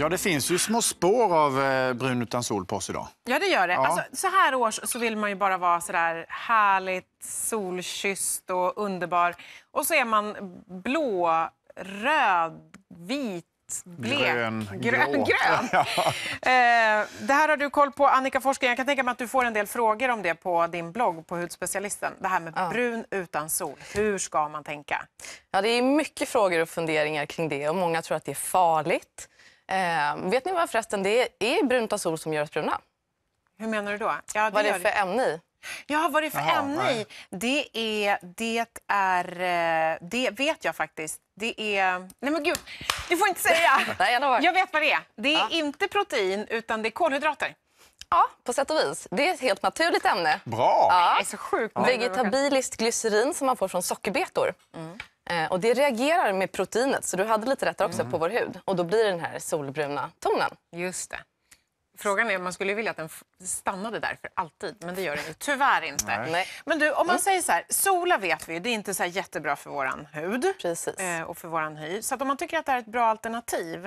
Ja, det finns ju små spår av eh, brun utan sol på oss idag. Ja, det gör det. Ja. Alltså, så här års så vill man ju bara vara sådär härligt solkysst och underbar. Och så är man blå, röd, vit, blek, grön, grön. grön. Ja. Eh, det här har du koll på, Annika Forsgren. Jag kan tänka mig att du får en del frågor om det på din blogg på Hudspecialisten. Det här med ja. brun utan sol. Hur ska man tänka? Ja, det är mycket frågor och funderingar kring det och många tror att det är farligt. Eh, vet ni vad förresten, det är brunt av sol som gör oss bruna. Hur menar du då? Ja, det vad är det för ämne i? Ja, vad det är för Jaha, ämne i? Det är, det är, eh, det vet jag faktiskt. Det är, nej men gud, du får inte säga. nej, jag, jag vet vad det är. Det är ja. inte protein utan det är kolhydrater. Ja, på sätt och vis. Det är ett helt naturligt ämne. Bra! Ja. Det är så sjukt. Ja. Vegetabiliskt glycerin som man får från sockerbetor. Mm. Eh, och det reagerar med proteinet, så du hade lite rätt också mm. på vår hud. Och då blir det den här solbruna tonen. Just det. Frågan är man skulle vilja att den stannade där för alltid, men det gör den ju tyvärr inte. Nej. Men du, om man mm. säger så här, sola vet vi ju, det är inte så jättebra för våran hud eh, och för våran hy. Så om man tycker att det är ett bra alternativ,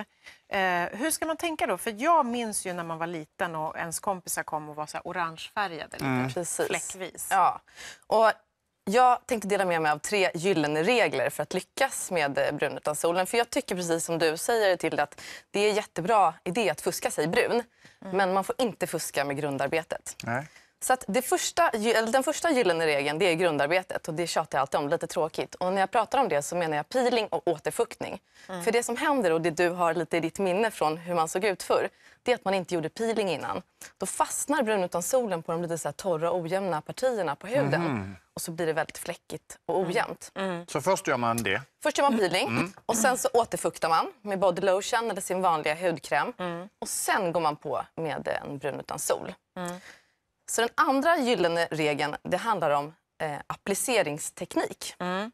eh, hur ska man tänka då? För jag minns ju när man var liten och ens kompisar kom och var så här orangefärgade, mm. fläckvis. Ja. Och jag tänkte dela med mig av tre gyllene regler för att lyckas med eh, brun utan solen. För jag tycker precis som du säger till att det är jättebra idé att fuska sig brun. Mm. Men man får inte fuska med grundarbetet. Nej. Så det första, den första gyllene regeln det är grundarbetet och det tjatar jag alltid om, lite tråkigt. Och när jag pratar om det så menar jag peeling och återfuktning. Mm. För det som händer och det du har lite i ditt minne från hur man såg ut förr, det är att man inte gjorde peeling innan. Då fastnar utan solen på de lite så torra ojämna partierna på huden. Mm. Och så blir det väldigt fläckigt och mm. ojämnt. Mm. Så först gör man det? Först gör man peeling mm. och sen så återfuktar man med body lotion eller sin vanliga hudkräm. Mm. Och sen går man på med en utan sol så den andra gyllene regeln det handlar om eh, appliceringsteknik. Mm.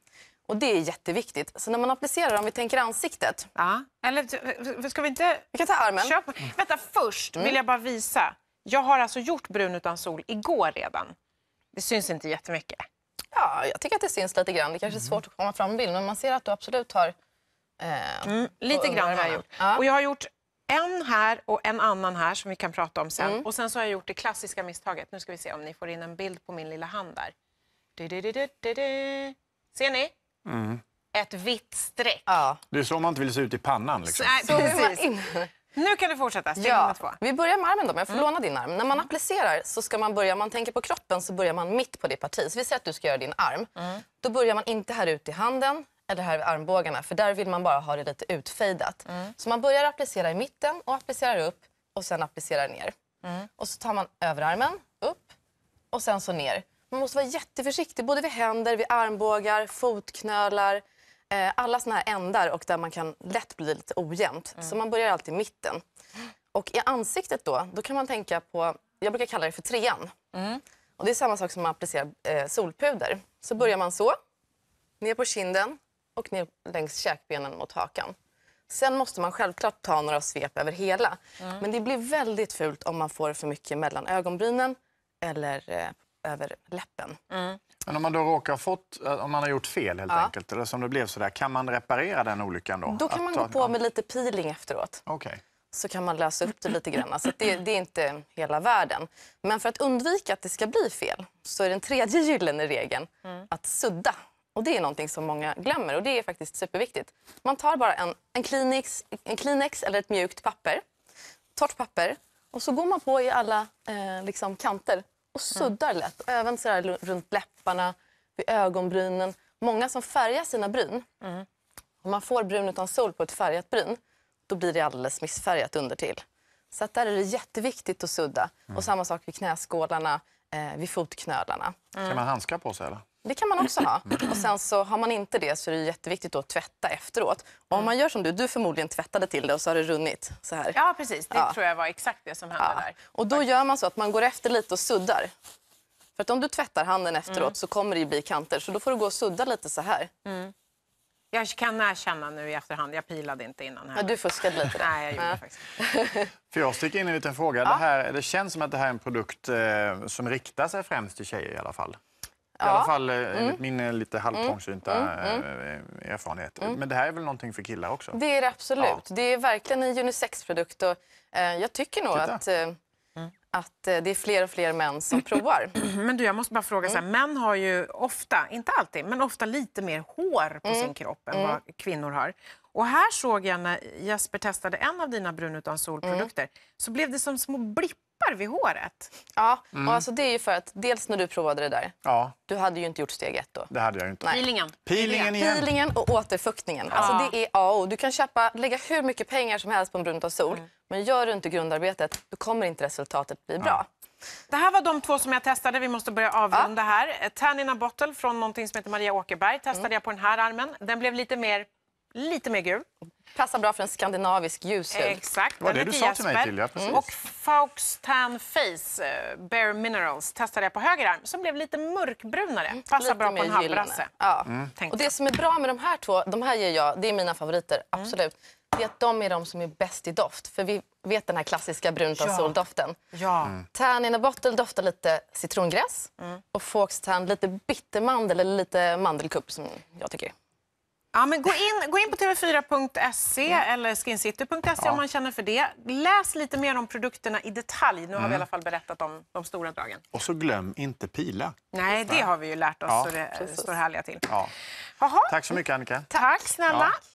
Och Det är jätteviktigt. Så när man applicerar, om vi tänker ansiktet... Ja. Eller ska vi inte... Vi kan ta armen. Köp... Vänta, först mm. vill jag bara visa. Jag har alltså gjort brun utan sol igår redan. Det syns inte jättemycket. Ja, jag tycker att det syns lite grann. Det kanske är mm. svårt att komma fram i bild, men man ser att du absolut har... Eh, mm, lite grann har jag gjort. Ja. Och jag har gjort en här och en annan här som vi kan prata om sen. Mm. Och sen så har jag gjort det klassiska misstaget. Nu ska vi se om ni får in en bild på min lilla hand där. Du, du, du, Ser ni? Mm. Ett vitt streck. Ja. Det är så man inte vill se ut i pannan. Liksom. Så, nej, Nu kan du fortsätta. Ja. Vi börjar med armen då, men jag får mm. låna din arm. När man applicerar så ska man börja, man tänker på kroppen så börjar man mitt på det parti. Så vi säger att du ska göra din arm. Mm. Då börjar man inte här ute i handen det här armbågarna, för där vill man bara ha det lite utfejdat. Mm. Så man börjar applicera i mitten och applicerar upp och sen applicerar ner. Mm. Och så tar man överarmen, upp och sen så ner. Man måste vara jätteförsiktig, både vid händer, vid armbågar, fotknölar, eh, alla såna här ändar och där man kan lätt bli lite ojämnt. Mm. Så man börjar alltid i mitten. Och i ansiktet då, då kan man tänka på, jag brukar kalla det för trean. Mm. Och det är samma sak som man applicerar eh, solpuder. Så börjar man så, ner på kinden, och ner längs käkbenen mot hakan. Sen måste man självklart ta några svep över hela. Mm. Men det blir väldigt fult om man får för mycket mellan ögonbrynen eller eh, över läppen. Mm. Men om man då råkar ha fått, eh, om man har gjort fel helt ja. enkelt, eller som det blev sådär, kan man reparera den olyckan då? Då kan man Att gå på med lite peeling efteråt. Okay så kan man lösa upp det lite grann. Så det, det, är inte hela världen. Men för att undvika att det ska bli fel så är den tredje gyllene regeln mm. att sudda och Det är någonting som många glömmer och det är faktiskt superviktigt. Man tar bara en, en, Kleenex, en Kleenex eller ett mjukt papper, torrt papper och så går man på i alla eh, liksom, kanter och mm. suddar mm. lätt. även så här, runt läpparna, vid ögonbrynen. Många som färgar sina bryn, mm. om man får brun utan sol på ett färgat bryn, då blir det alldeles missfärgat under till. Så att där är det jätteviktigt att sudda. Mm. Och samma sak vid knäskålarna, eh, vid fotknölarna. Mm. Ska man handskar på sig eller? Det kan man också ha. Och sen så har man inte det så är det jätteviktigt att tvätta efteråt. Och om man gör som du, du förmodligen tvättade till det och så har det runnit så här. Ja, precis. Det ja. tror jag var exakt det som hände ja. där. Och då gör man så att man går efter lite och suddar. För att om du tvättar handen efteråt mm. så kommer det bli kanter. Så då får du gå och sudda lite så här. Mm. Jag kan erkänna nu i efterhand, jag pilade inte innan. Här. Ja, du fuskade lite. Nej, jag gjorde ja. faktiskt För jag sticker in en liten fråga. Ja. Det, här, det känns som att det här är en produkt eh, som riktar sig främst till tjejer i alla fall. I alla fall eh, mm. enligt eh, mm. min lite halvtrångsynta mm. Eh, mm. erfarenhet. Mm. Men det här är väl någonting för killar också? Det är det absolut. Det är verkligen en unisexprodukt och eh, jag tycker nog att eh, mm. att det är fler och fler män som provar. Men du, jag måste bara fråga, så här, män har ju ofta, inte alltid, men ofta lite mer hår på mm. sin kropp än mm. vad kvinnor har. Och här såg jag när Jesper testade en av dina brun utan solprodukter, mm. så blev det som små blipp garv i håret. Ja, mm. och alltså det är ju för att dels när du provade det där, ja. du hade ju inte gjort steg ett då. Det hade jag inte. Nej. Peelingen. Peelingen, igen. Peelingen och återfuktningen. Alltså ja. Alltså det är A och Du kan köpa, lägga hur mycket pengar som helst på en brun av sol, mm. men gör du inte grundarbetet, då kommer inte resultatet bli bra. Det här var de två som jag testade. Vi måste börja avrunda ja. här. Tan in a bottle från någonting som heter Maria Åkerberg testade mm. jag på den här armen. Den blev lite mer lite mer gul. Passar bra för en skandinavisk ljushud. Exakt. Det var det du sa till mig till, ja, precis. Och Faux Tan Face eh, Bare Minerals testade jag på höger arm som blev lite mörkbrunare. Mm. Passar lite bra på en halvbrasse. Ja. Mm. Och det som är bra med de här två, de här ger jag, det är mina favoriter, mm. absolut. Mm. Det är att de är de som är bäst i doft. För vi vet den här klassiska bruntansoldoften. Ja. ja. Mm. Tan in a bottle doftar lite citrongräs. Mm. Och Faux Tan lite bittermandel eller lite mandelkupp som jag tycker. Ja, men gå, in, gå in på tv4.se mm. eller skincity.se ja. om man känner för det. Läs lite mer om produkterna i detalj. Nu har vi i mm. alla fall berättat om de stora dragen. Och så glöm inte pila. Nej, det har vi ju lärt oss ja. så det Precis. står härliga till. Ja. Tack så mycket Annika. Tack snälla. Ja.